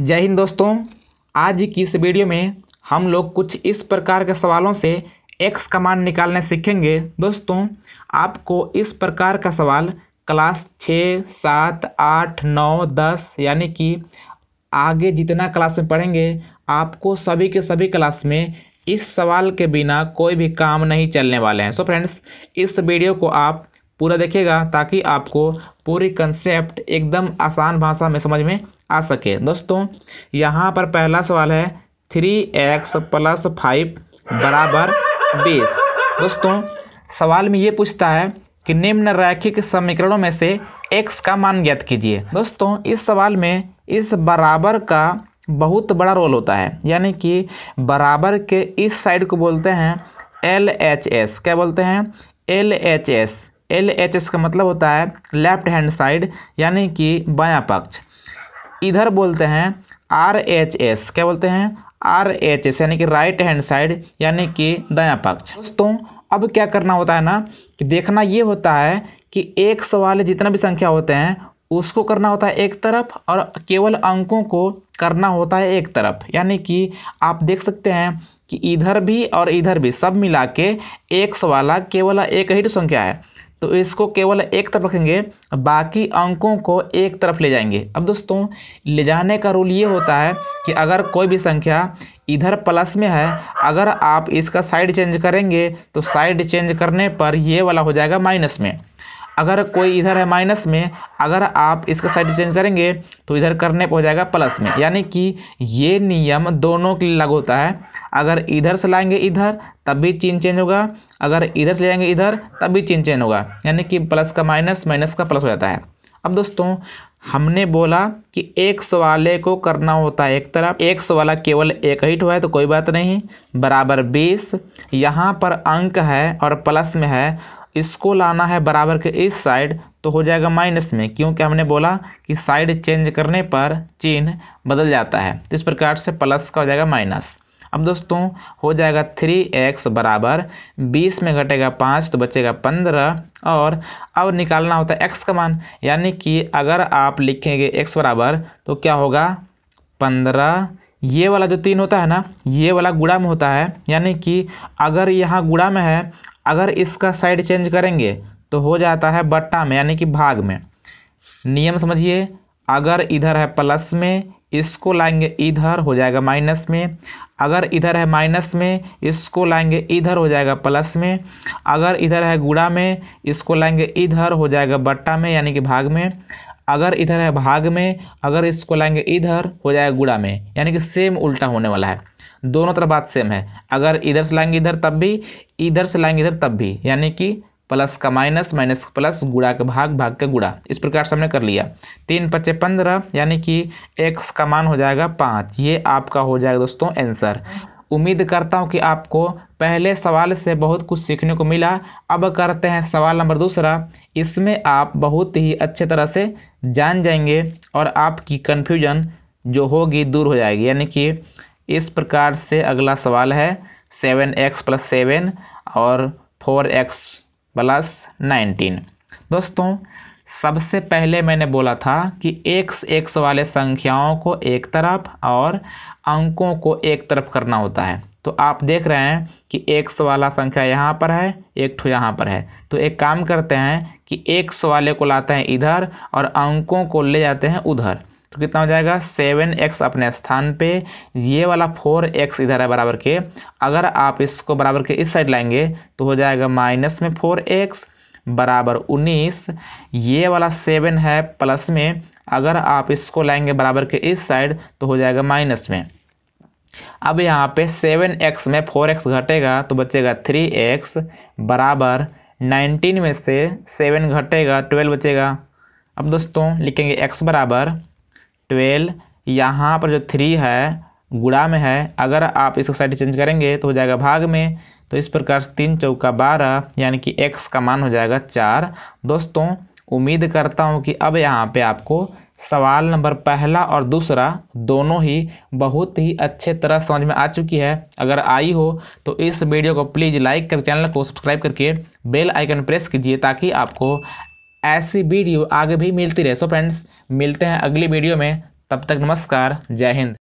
जय हिंद दोस्तों आज की इस वीडियो में हम लोग कुछ इस प्रकार के सवालों से एक्स का मान निकालने सीखेंगे दोस्तों आपको इस प्रकार का सवाल क्लास छः सात आठ नौ दस यानी कि आगे जितना क्लास में पढ़ेंगे आपको सभी के सभी क्लास में इस सवाल के बिना कोई भी काम नहीं चलने वाले हैं सो so फ्रेंड्स इस वीडियो को आप पूरा देखिएगा ताकि आपको पूरी कंसेप्ट एकदम आसान भाषा में समझ में आ सके दोस्तों यहाँ पर पहला सवाल है थ्री एक्स प्लस फाइव बराबर बीस दोस्तों सवाल में ये पूछता है कि निम्न रैखिक समीकरणों में से एक्स का मान ज्ञात कीजिए दोस्तों इस सवाल में इस बराबर का बहुत बड़ा रोल होता है यानी कि बराबर के इस साइड को बोलते हैं एल एच एस क्या बोलते हैं L H S L H S का मतलब होता है लेफ्ट हैंड साइड यानी कि बायां पक्ष इधर बोलते हैं आर एच एस क्या बोलते हैं आर एच एस यानी कि राइट हैंड साइड यानी कि दया पक्ष दोस्तों अब क्या करना होता है ना कि देखना ये होता है कि एक सवाल जितना भी संख्या होते हैं उसको करना होता है एक तरफ और केवल अंकों को करना होता है एक तरफ यानी कि आप देख सकते हैं कि इधर भी और इधर भी सब मिला के एक सवाल केवल एक ही संख्या है तो इसको केवल एक तरफ रखेंगे बाकी अंकों को एक तरफ ले जाएंगे अब दोस्तों ले जाने का रूल ये होता है कि अगर कोई भी संख्या इधर प्लस में है अगर आप इसका साइड चेंज करेंगे तो साइड चेंज करने पर ये वाला हो जाएगा माइनस में अगर कोई इधर है माइनस में अगर आप इसका साइड चेंज करेंगे तो इधर करने पर हो जाएगा प्लस में यानी कि ये नियम दोनों के लिए लागू होता है अगर इधर से लाएंगे इधर तब भी चिन्ह चेंज होगा अगर इधर से लाएंगे इधर तब भी चिन्ह चेंज होगा यानी कि प्लस का माइनस माइनस का प्लस हो जाता है अब दोस्तों हमने बोला कि एक वाले को करना होता है एक तरफ एक वाला केवल एक हिट हुआ है तो कोई बात नहीं बराबर बीस यहाँ पर अंक है और प्लस में है इसको लाना है बराबर के इस साइड तो हो जाएगा माइनस में क्योंकि हमने बोला कि साइड चेंज करने पर चिन्ह बदल जाता है तो इस प्रकार से प्लस का हो जाएगा माइनस अब दोस्तों हो जाएगा थ्री एक्स बराबर बीस में घटेगा पाँच तो बचेगा पंद्रह और अब निकालना होता है एक्स का मान यानी कि अगर आप लिखेंगे एक्स बराबर तो क्या होगा पंद्रह ये वाला जो तीन होता है ना ये वाला गुड़ा में होता है यानी कि अगर यहाँ गुड़ा में है अगर इसका साइड चेंज करेंगे तो हो जाता है बट्टा में यानी कि भाग में नियम समझिए अगर इधर है प्लस में इसको लाएंगे इधर हो जाएगा माइनस में अगर इधर है माइनस में इसको लाएंगे इधर हो जाएगा प्लस में अगर इधर है गुड़ा में इसको लाएंगे इधर हो जाएगा बट्टा में यानी कि भाग में अगर इधर है भाग में अगर इसको लाएंगे इधर हो जाएगा गुड़ा में यानी कि सेम उल्टा होने वाला है दोनों तरफ बात सेम है अगर इधर से लाएंगे इधर तब भी इधर से लाएंगे इधर तब भी यानी कि प्लस का माइनस माइनस का प्लस गुड़ा का भाग भाग का गुड़ा इस प्रकार से हमने कर लिया तीन पच्चे पंद्रह यानी कि एक्स का मान हो जाएगा पाँच ये आपका हो जाएगा दोस्तों आंसर उम्मीद करता हूँ कि आपको पहले सवाल से बहुत कुछ सीखने को मिला अब करते हैं सवाल नंबर दूसरा इसमें आप बहुत ही अच्छे तरह से जान जाएंगे और आपकी कन्फ्यूजन जो होगी दूर हो जाएगी यानी कि इस प्रकार से अगला सवाल है सेवन एक्स प्लस सेवन और फोर एक्स प्लस नाइन्टीन दोस्तों सबसे पहले मैंने बोला था कि एक्स एक्स वाले संख्याओं को एक तरफ और अंकों को एक तरफ करना होता है तो आप देख रहे हैं कि एक्स वाला संख्या यहाँ पर है एक ठो यहाँ पर है तो एक काम करते हैं कि एक्स वाले को लाते हैं इधर और अंकों को ले जाते हैं उधर तो कितना हो जाएगा सेवन एक्स अपने स्थान पे ये वाला फोर एक्स इधर है बराबर के अगर आप इसको बराबर के इस साइड लाएंगे तो हो जाएगा माइनस में फोर एक्स बराबर उन्नीस ये वाला सेवन है प्लस में अगर आप इसको लाएंगे बराबर के इस साइड तो हो जाएगा माइनस में अब यहाँ पे सेवन एक्स में फोर एक्स घटेगा तो बचेगा थ्री एक्स बराबर नाइनटीन में से सेवन घटेगा ट्वेल्व बचेगा अब दोस्तों लिखेंगे एक्स बराबर ट्वेल्व यहाँ पर जो थ्री है गुड़ा में है अगर आप इसको साइड चेंज करेंगे तो हो जाएगा भाग में तो इस प्रकार से तीन चौका बारह यानी कि एक्स का मान हो जाएगा चार दोस्तों उम्मीद करता हूँ कि अब यहाँ पे आपको सवाल नंबर पहला और दूसरा दोनों ही बहुत ही अच्छे तरह समझ में आ चुकी है अगर आई हो तो इस वीडियो को प्लीज़ लाइक कर चैनल को सब्सक्राइब करके बेल आइकन प्रेस कीजिए ताकि आपको ऐसी वीडियो आगे भी मिलती रहे सो फ्रेंड्स मिलते हैं अगली वीडियो में तब तक नमस्कार जय हिंद